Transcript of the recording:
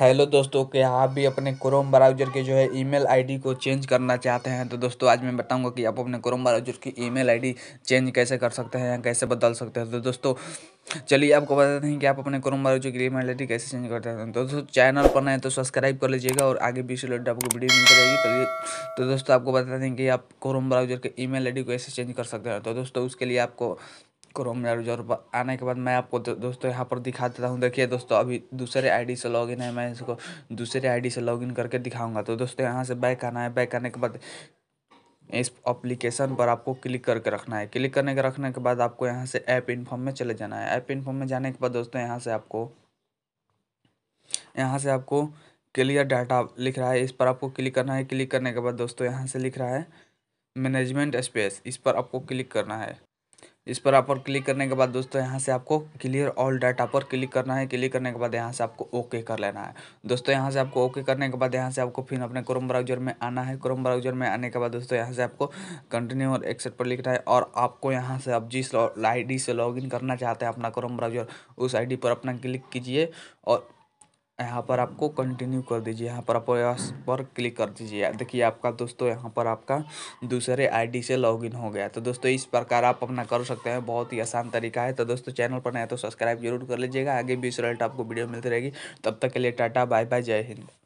hello दोस्तों क्या आप भी अपने क्रोम ब्राउज़र के जो है ईमेल आईडी को चेंज करना चाहते हैं तो दोस्तों आज मैं बताऊंगा कि आप अपने क्रोम ब्राउज़र की ईमेल आईडी चेंज कैसे कर सकते हैं या कैसे बदल सकते हैं तो दोस्तों चलिए आपको बताते हैं कि आप अपने क्रोम ब्राउज़र की ईमेल आईडी कैसे चेंज करते हैं तो दोस्तों चैनल पर नए तो सब्सक्राइब कर लीजिएगा और आगे बीस लोट आपको वीडियो मिल जाएगी तो तो दोस्तों आपको बताते हैं कि आप क्रोम ब्राउज़र के ई मेल को कैसे चेंज कर सकते हैं तो दोस्तों उसके लिए आपको क्रोम ब्राउजर पर आने के बाद मैं आपको दोस्तों यहाँ पर दिखा देता हूँ देखिए दोस्तों अभी दूसरे आईडी से लॉगिन है मैं इसको दूसरे आईडी से लॉगिन करके दिखाऊंगा तो दोस्तों यहाँ से बैक आना है बैक आने के बाद इस एप्लीकेशन पर आपको क्लिक करके रखना है क्लिक करने के रखने के बाद आपको यहाँ से ऐप इन्फॉर्म में चले जाना है ऐप इन्फॉर्म में जाने के बाद दोस्तों यहाँ से आपको यहाँ से आपको क्लियर डाटा लिख रहा है इस पर आपको क्लिक करना है क्लिक करने के बाद दोस्तों यहाँ से लिख रहा है मैनेजमेंट स्पेस इस पर आपको क्लिक करना है इस पर आप क्लिक करने के बाद दोस्तों यहाँ से आपको क्लियर ऑल डाटा पर क्लिक करना है क्लिक करने के बाद यहाँ से आपको ओके कर लेना है दोस्तों यहाँ से आपको ओके करने के बाद यहाँ से आपको फिर अपने क्रोम ब्राउजर में आना है क्रोम ब्राउजर में आने के बाद दोस्तों यहाँ से आपको कंटिन्यू और एक्सेट पर लिखना है और आपको यहाँ से आप जिस आई से लॉग करना चाहते हैं अपना क्रोम ब्राउजर उस आई पर अपना क्लिक कीजिए और यहाँ पर आपको कंटिन्यू कर दीजिए यहाँ पर आप पर क्लिक कर दीजिए देखिए आपका दोस्तों यहाँ पर आपका दूसरे आईडी से लॉगिन हो गया तो दोस्तों इस प्रकार आप अपना कर सकते हैं बहुत ही आसान तरीका है तो दोस्तों चैनल पर नया तो सब्सक्राइब जरूर कर लीजिएगा आगे भी इस आपको वीडियो मिलती रहेगी तब तक के लिए टाटा बाय बाय जय हिंद